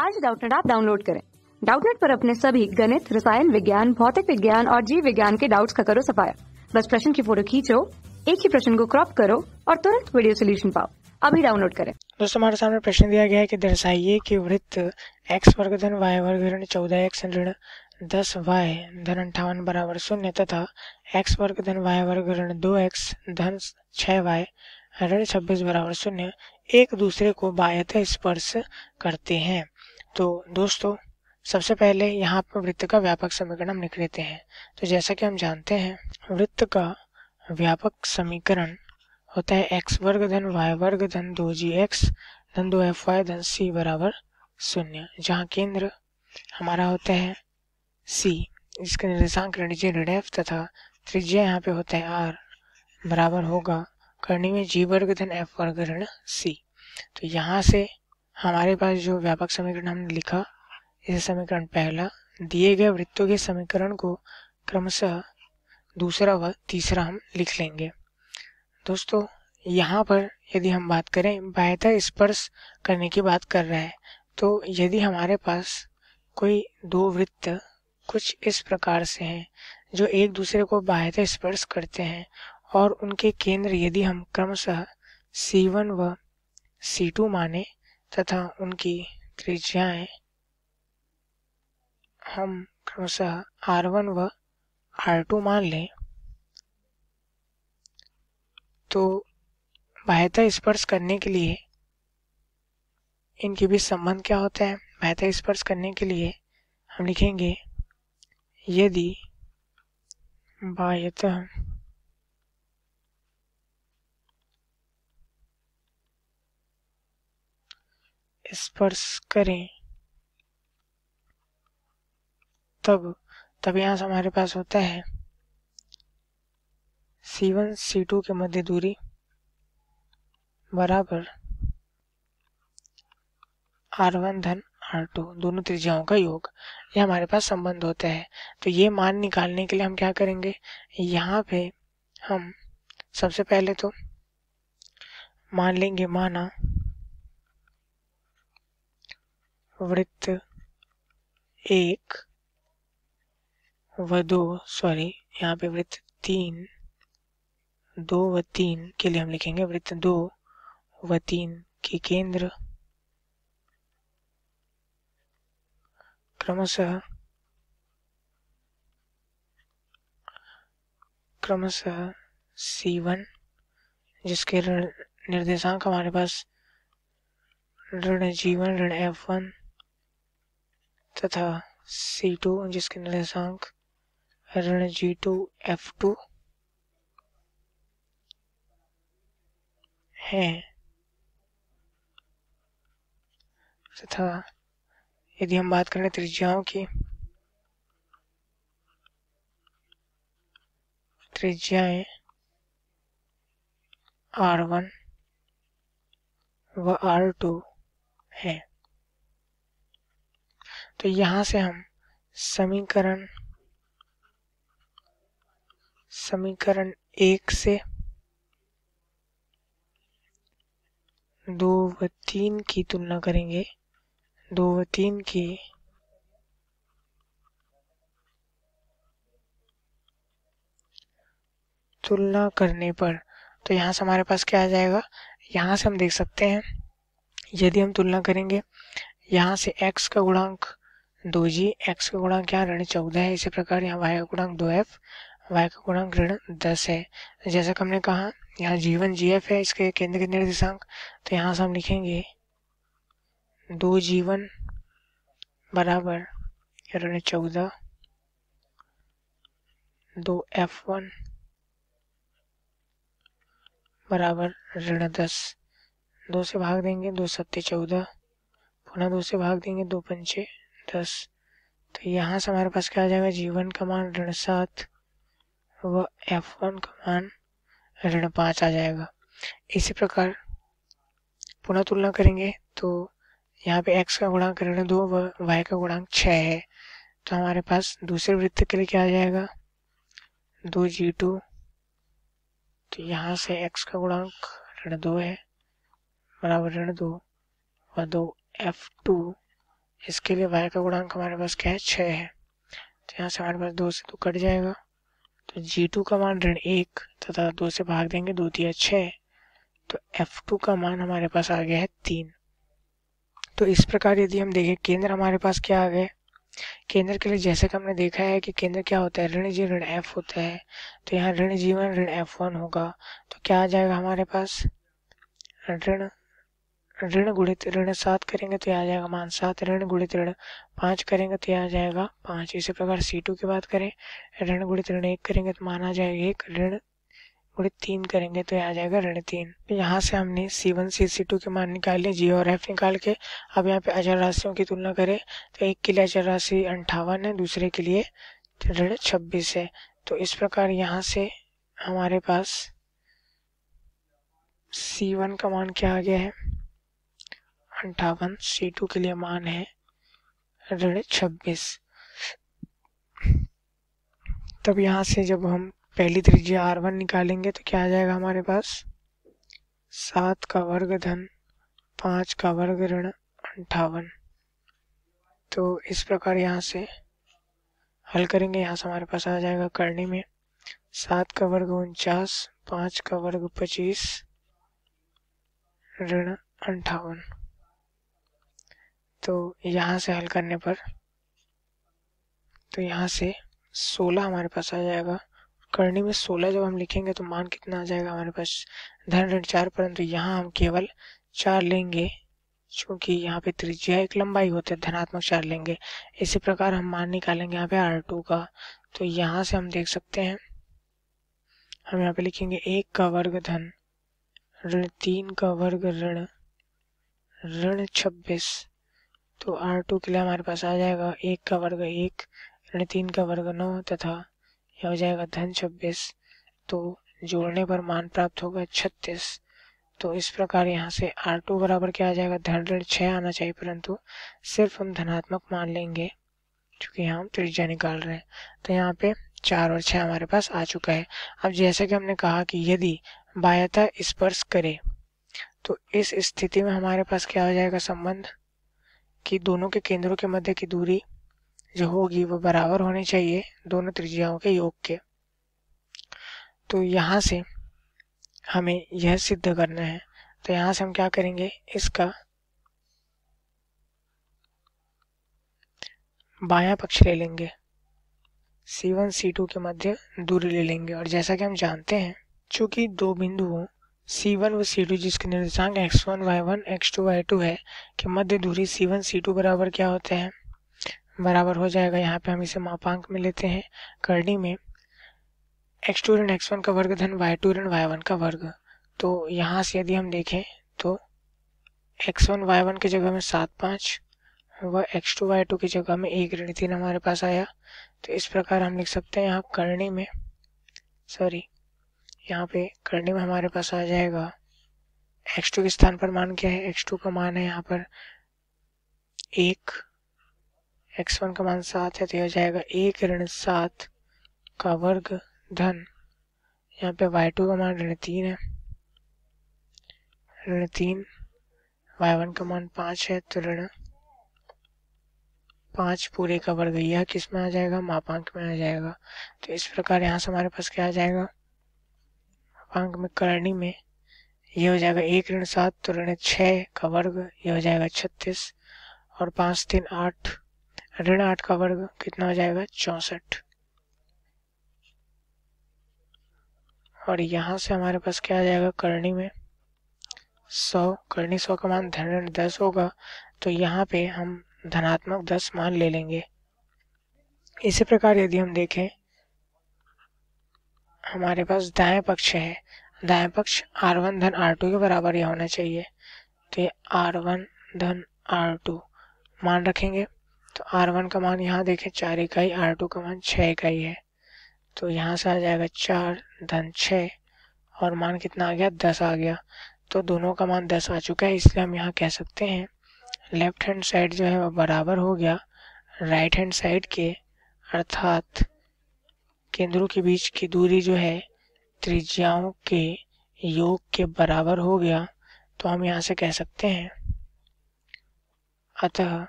आज डाउटनेट आप डाउनलोड करें डाउटनेट पर अपने सभी गणित रसायन विज्ञान भौतिक विज्ञान और जीव विज्ञान के डाउट्स का करो सफाया बस प्रश्न की फोटो खींचो एक ही प्रश्न को क्रॉप करो और तुरंत वीडियो सोल्यूशन पाओ अभी डाउनलोड करें दोस्तों हमारे सामने प्रश्न दिया गया है कि दर्शाइए कि वृत्त एक्स वर्ग धन वाई वर्ग ऋण चौदह एक्स ऋण दस वाई धन अंठावन बराबर शून्य तथा एक्स वर्ग धन वाई वर्ग ऋण दो एक्स धन छः वाई ऋण छब्बीस बराबर शून्य एक दूसरे को बाह्यतः स्पर्श करते हैं तो दोस्तों सबसे पहले यहाँ पर वृत्त का व्यापक समीकरण हम लिख लेते हैं तो जैसा कि हम जानते हैं वृत्त का व्यापक समीकरण होता है एक्स वर्ग धन वाई वर्ग धन दो जी एक्स धन दो एफ वाई धन सी बराबर शून्य जहाँ केंद्र हमारा होता है सी जिसके निर्देशांक ऋण जी ऋण एफ तथा त्रिज्या यहाँ पे होता है आर बराबर होगा करनी में जी वर्ग धन एफ वर्ग ऋण सी तो यहाँ से हमारे पास जो व्यापक समीकरण हमने लिखा इस समीकरण पहला दिए गए वृत्तों के समीकरण को क्रमशः दूसरा व तीसरा हम लिख लेंगे दोस्तों यहाँ पर यदि हम बात करें बाह्यतः स्पर्श करने की बात कर रहे हैं तो यदि हमारे पास कोई दो वृत्त कुछ इस प्रकार से हैं जो एक दूसरे को बाह्यता स्पर्श करते हैं और उनके केंद्र यदि हम क्रमशः C1 व C2 माने तथा उनकी त्रिज्याएं हम क्रमशः आर वन व आर टू मान लें तो बाह्यता स्पर्श करने के लिए इनके बीच संबंध क्या होता है बाह्यता स्पर्श करने के लिए हम लिखेंगे यदि बाह्यता स्पर्श करें तब तब यहाँ से हमारे पास होता है C1 C2 टू के मध्य दूरी बराबर R1 धन R2 दोनों त्रिज्याओं का योग यह हमारे पास संबंध होता है तो ये मान निकालने के लिए हम क्या करेंगे यहाँ पे हम सबसे पहले तो मान लेंगे माना वृत्त एक व दो सॉरी यहाँ पे वृत्त तीन दो व तीन के लिए हम लिखेंगे वृत्त दो व तीन के केंद्र क्रमशः क्रमशः C1 जिसके निर्देशांक हमारे पास ऋण जी वन ऋण एफ वन तथा C2 जिसके निर्देशांक ऋण G2 F2 हैं तथा यदि हम बात करें त्रिज्याओं की त्रिज्याएं आर वन व आर टू हैं तो यहाँ से हम समीकरण समीकरण एक से दो व तीन की तुलना करेंगे दो व तीन की तुलना करने पर तो यहाँ से हमारे पास क्या आ जाएगा यहाँ से हम देख सकते हैं यदि हम तुलना करेंगे यहाँ से x का गुणांक दो जी एक्स का गुणांक यहाँ ऋण चौदह है इसी प्रकार यहाँ वाई का गुणांक दो एफ वाई का गुणांक ऋण दस है जैसा कि हमने कहा यहाँ जीवन जी एफ है इसके केंद्र के निर्देशांक तो यहाँ से हम लिखेंगे दो जीवन बराबर ऋण चौदह दो एफ वन बराबर ऋण दस दो से भाग देंगे दो सत्ते चौदह पुनः दो से भाग देंगे दो पंचे दस तो यहाँ से हमारे पास क्या आ जाएगा जीवन का मान ऋण सात व एफ वन का मान ऋण पाँच आ जाएगा इसी प्रकार पुनः तुलना करेंगे तो यहाँ पे एक्स का गुणांक ऋण दो व वाई का गुणांक छः है तो हमारे पास दूसरे वृत्त के लिए क्या आ जाएगा दो जी टू तो यहाँ से एक्स का गुणांक ऋण दो है बराबर ऋण दो व दो एफ टू इसके लिए वाई का गुणांक हमारे पास क्या है छः है तो यहाँ से हमारे पास दो से तो कट जाएगा तो जी टू का मान ऋण एक तथा दो से भाग देंगे दो दिया छः तो एफ टू का मान हमारे पास आ गया है तीन तो इस प्रकार यदि हम देखें केंद्र हमारे पास क्या आ गए केंद्र के लिए जैसे कि हमने देखा है कि केंद्र क्या होता है ऋण जी ऋण एफ होता है तो यहाँ ऋण जी वन ऋण एफ वन होगा तो क्या आ जाएगा हमारे पास ऋण ऋण गुणित ऋण सात करेंगे तो आ जाएगा मान सात ऋण गुणित ऋण पाँच करेंगे तो आ जाएगा पाँच इसी प्रकार सी टू की बात करें ऋण गुणित ऋण एक करेंगे तो मान आ जाएगा एक ऋण गुणित तीन करेंगे तो आ जाएगा ऋण तीन तो यहाँ से हमने सी वन सी सी टू के मान निकाले जी और एफ निकाल के अब यहाँ पे अचर राशियों की तुलना करें तो एक के लिए अचर राशि अंठावन है दूसरे के लिए ऋण छब्बीस है तो इस प्रकार यहाँ से हमारे पास सी वन का मान क्या आ गया है अंठावन टू के लिए मान है ऋण छब्बीस तब यहाँ से जब हम पहली त्रिज्या आर वन निकालेंगे तो क्या आ जाएगा हमारे पास सात का वर्ग धन पाँच का वर्ग ऋण अंठावन तो इस प्रकार यहाँ से हल करेंगे यहाँ से हमारे पास आ जाएगा करने में सात का वर्ग उनचास पाँच का वर्ग पच्चीस ऋण अंठावन तो यहाँ से हल करने पर तो यहाँ से सोलह हमारे पास आ जाएगा करनी में सोलह जब हम लिखेंगे तो मान कितना आ जाएगा हमारे पास धन ऋण चार परंतु यहाँ हम केवल चार लेंगे क्योंकि यहाँ पे त्रिज्या एक लंबाई होती है धनात्मक चार लेंगे इसी प्रकार हम मान निकालेंगे यहाँ पे आर टू का तो यहाँ से हम देख सकते हैं हम यहाँ पे लिखेंगे एक का वर्ग धन ऋण तीन का वर्ग ऋण ऋण छब्बीस तो आर टू के लिए हमारे पास आ जाएगा एक का वर्ग एक ऋण तीन का वर्ग नौ तथा यह हो जाएगा धन छब्बीस तो जोड़ने पर मान प्राप्त होगा छत्तीस तो इस प्रकार यहाँ से आर टू बराबर क्या आ जाएगा धन ऋण छः आना चाहिए परंतु सिर्फ हम धनात्मक मान लेंगे चूँकि यहाँ हम त्रिज्या निकाल रहे हैं तो यहाँ पे चार और छः हमारे पास आ चुका है अब जैसे कि हमने कहा कि यदि बायता स्पर्श करे तो इस स्थिति में हमारे पास क्या हो जाएगा संबंध कि दोनों के केंद्रों के मध्य की दूरी जो होगी वो बराबर होनी चाहिए दोनों त्रिज्याओं के योग के तो यहाँ से हमें यह सिद्ध करना है तो यहाँ से हम क्या करेंगे इसका बाया पक्ष ले लेंगे C1 C2 के मध्य दूरी ले लेंगे और जैसा कि हम जानते हैं चूंकि दो बिंदुओं सी वन व सी टू जिसके निर्देशांक X one Y one X two Y two है कि मध्य दूरी सी वन सी टू बराबर क्या होते हैं बराबर हो जाएगा यहाँ पे हम इसे मापांक में लेते हैं करनी में एक्स टू ऋण एक्स वन का वर्ग धन वाई टू ऋण वाई वन का वर्ग तो यहाँ से यदि हम देखें तो एक्स वन वाई वन की जगह में सात पाँच व एक्स टू वाई टू की जगह में एक ऋण तीन हमारे पास आया तो इस प्रकार हम लिख सकते हैं यहाँ करणी में सॉरी यहाँ पे करने में हमारे पास आ जाएगा x2 के स्थान पर मान क्या है x2 का मान है यहाँ पर एक x1 का मान सात है तो यह हो जाएगा एक ऋण सात का वर्ग धन यहाँ पे y2 का मान ऋण तीन है ऋण तीन y1 का मान पाँच है तो ऋण पाँच पूरे का वर्ग यह किस में आ जाएगा मापांक में आ जाएगा तो इस प्रकार यहाँ से हमारे पास क्या आ जाएगा अंक में करणी में ये हो जाएगा एक ऋण सात तो ऋण छः का वर्ग ये हो जाएगा छत्तीस और पाँच तीन आठ ऋण आठ का वर्ग कितना हो जाएगा चौंसठ और यहाँ से हमारे पास क्या आ जाएगा करणी में सौ करणी सौ का मान धन ऋण दस होगा तो यहाँ पे हम धनात्मक दस मान ले लेंगे इसी प्रकार यदि हम देखें हमारे पास दाएं पक्ष है दाएं पक्ष आर वन धन आर टू के बराबर ही होना चाहिए तो ये आर वन धन आर टू मान रखेंगे तो आर वन का मान यहाँ देखें चार इकाई आर टू का मान छः इकाई है तो यहाँ से आ जाएगा चार धन छः और मान कितना आ गया दस आ गया तो दोनों का मान दस आ चुका है इसलिए हम यहाँ कह सकते हैं लेफ्ट हैंड साइड जो है वह बराबर हो गया राइट हैंड साइड के अर्थात केंद्रों के बीच की दूरी जो है त्रिज्याओं के योग के बराबर हो गया तो हम यहाँ से कह सकते हैं अतः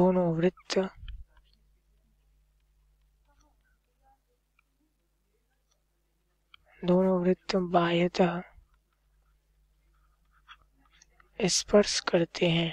दोनों वृत्त दोनों वृत्त बाह्यतः स्पर्श करते हैं